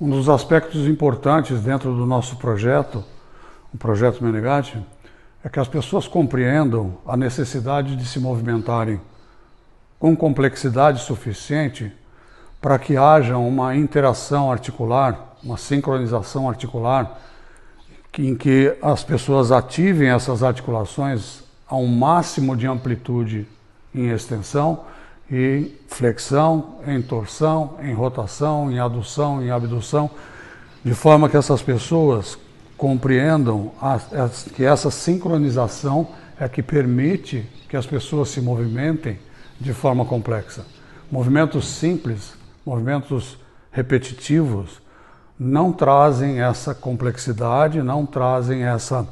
Um dos aspectos importantes dentro do nosso projeto, o projeto Menegatti, é que as pessoas compreendam a necessidade de se movimentarem com complexidade suficiente para que haja uma interação articular, uma sincronização articular, em que as pessoas ativem essas articulações a um máximo de amplitude em extensão em flexão, em torção, em rotação, em adução, em abdução, de forma que essas pessoas compreendam a, a, que essa sincronização é que permite que as pessoas se movimentem de forma complexa. Movimentos simples, movimentos repetitivos, não trazem essa complexidade, não trazem essa,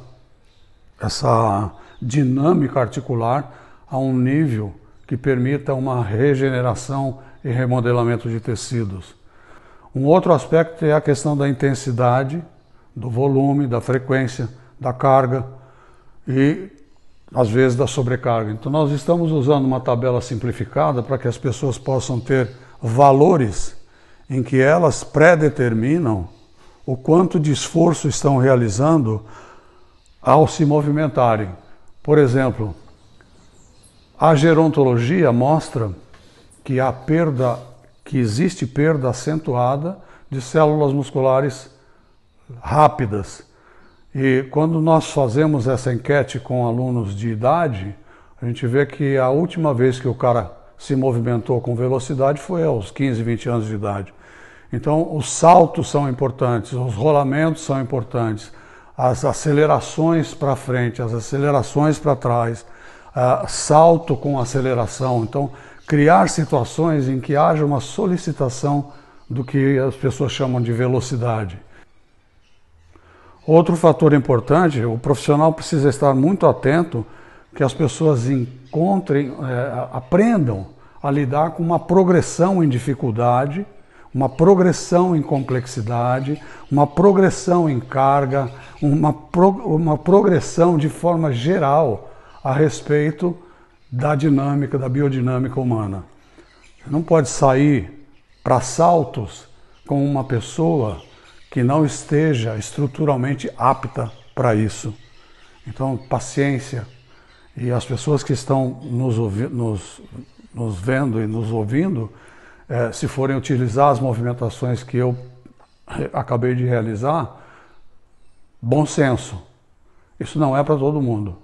essa dinâmica articular a um nível que permita uma regeneração e remodelamento de tecidos. Um outro aspecto é a questão da intensidade, do volume, da frequência, da carga e às vezes da sobrecarga. Então nós estamos usando uma tabela simplificada para que as pessoas possam ter valores em que elas predeterminam o quanto de esforço estão realizando ao se movimentarem. Por exemplo, a gerontologia mostra que há perda, que existe perda acentuada de células musculares rápidas. E quando nós fazemos essa enquete com alunos de idade, a gente vê que a última vez que o cara se movimentou com velocidade foi aos 15, 20 anos de idade. Então, os saltos são importantes, os rolamentos são importantes, as acelerações para frente, as acelerações para trás, salto com aceleração. Então, criar situações em que haja uma solicitação do que as pessoas chamam de velocidade. Outro fator importante, o profissional precisa estar muito atento que as pessoas encontrem, é, aprendam a lidar com uma progressão em dificuldade, uma progressão em complexidade, uma progressão em carga, uma, pro, uma progressão de forma geral a respeito da dinâmica, da biodinâmica humana. Você não pode sair para saltos com uma pessoa que não esteja estruturalmente apta para isso. Então, paciência. E as pessoas que estão nos, nos, nos vendo e nos ouvindo, é, se forem utilizar as movimentações que eu é, acabei de realizar, bom senso. Isso não é para todo mundo.